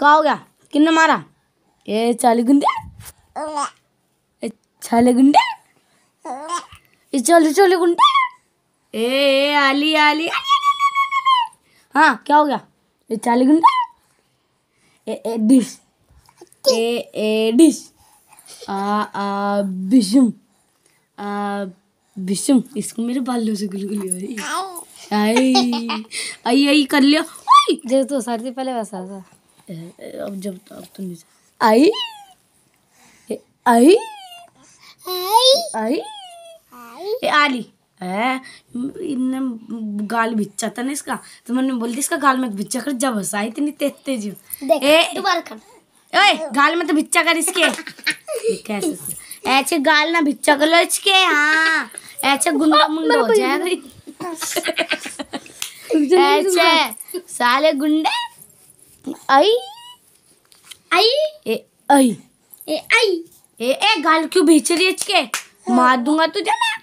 का हो गया किन्ने मारा ए चाली गुंडे ए चाली गुंडे ए चोली चोली गुंडे ए, आली आली हाँ क्या हो गया ये चाली गुंडे ए ए डिश ए ए डिश आ आ बिशम आ बिशम इसको मेरे बालों से गुलगुली हो रही आई आई आई कर लिया देखो तो सर पहले वैसा था अब जब तो, अब तो नहीं आई आई आई आई आली इनने गाल बिच्चा था ना इसका तो मैंने बोल दिया इसका गाल में बिच्चा कर जब हंसा इतनी तेज तेज ओए गाल में तो बिच्चा कर इसके कैसे ऐसे गाल ना बिच्चा कर लो इसके हाँ ऐसे गुंडा हाँ, मुंडा हो जाएगा ऐसे साले गुंडे गाल क्यों भीच रही है मार दूंगा तुझे मैं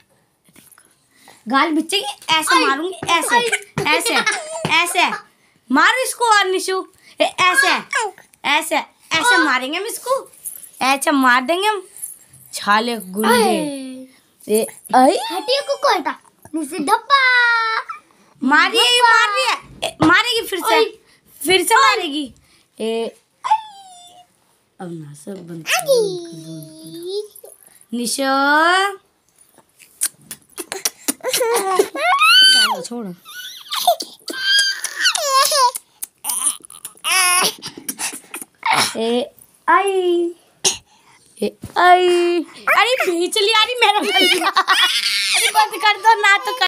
गाल बिचेगी ऐसे मारूंगी ऐसे ऐसे ऐसे मार इसको और निशु ऐसे ऐसे ऐसे मारेंगे हम इसको ऐसे मार देंगे हम छाले गुंडे ए आई हटिए को कोटा निशु धप्पा मारिए मारिए मारेगी फिर से फिर से मारेगी ए अब ना सब बंद छोड़ ए आई ए आई अरे मेरा अरे बंद कर दो ना तो कर